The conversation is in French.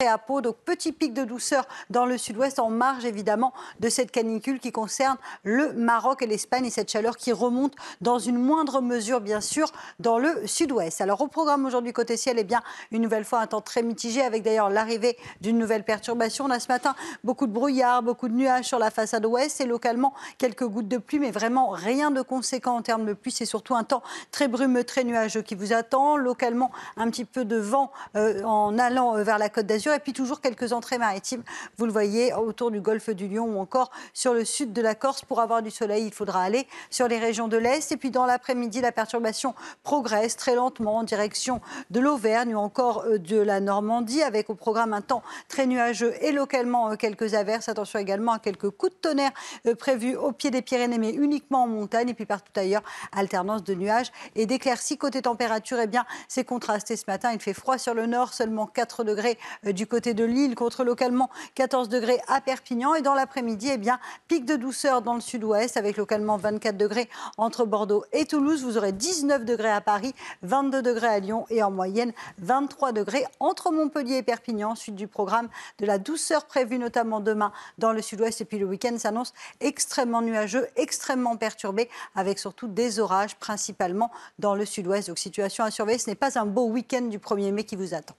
et à peau, Donc, petit pic de douceur dans le sud-ouest, en marge évidemment de cette canicule qui concerne le Maroc et l'Espagne et cette chaleur qui remonte dans une moindre mesure, bien sûr, dans le sud-ouest. Alors, au programme aujourd'hui côté ciel, eh bien, une nouvelle fois un temps très mitigé avec d'ailleurs l'arrivée d'une nouvelle perturbation. On a ce matin beaucoup de brouillard, beaucoup de nuages sur la façade ouest et localement quelques gouttes de pluie, mais vraiment rien de conséquent en termes de pluie. C'est surtout un temps très brumeux, très nuageux qui vous attend. Localement, un petit peu de vent euh, en allant euh, vers la côte d'Azur et puis toujours quelques entrées maritimes. Vous le voyez autour du golfe du Lion ou encore sur le sud de la Corse. Pour avoir du soleil, il faudra aller sur les régions de l'Est. Et puis dans l'après-midi, la perturbation progresse très lentement en direction de l'Auvergne ou encore euh, de la Normandie avec au programme un temps très nuageux et localement euh, quelques averses. Attention également à quelques coups de tonnerre euh, prévus au pied des Pyrénées mais uniquement en montagne et puis partout ailleurs, alternance de nuages et d'éclaircies. Côté température, eh bien, c'est contrasté ce matin. Il fait froid sur le nord, seulement 4 degrés du côté de Lille contre localement 14 degrés à Perpignan. Et dans l'après-midi, eh bien, pic de douceur dans le sud-ouest avec localement 24 degrés entre Bordeaux et Toulouse. Vous aurez 19 degrés à Paris, 22 degrés à Lyon et en moyenne 23 degrés entre Montpellier et Perpignan, suite du programme de la douceur prévue notamment demain dans le sud-ouest. Et puis le week-end s'annonce extrêmement nuageux, extrêmement perturbé, avec surtout des orages principalement dans le sud-ouest. Donc situation à surveiller, ce n'est pas un beau week-end du 1er mai qui vous attend.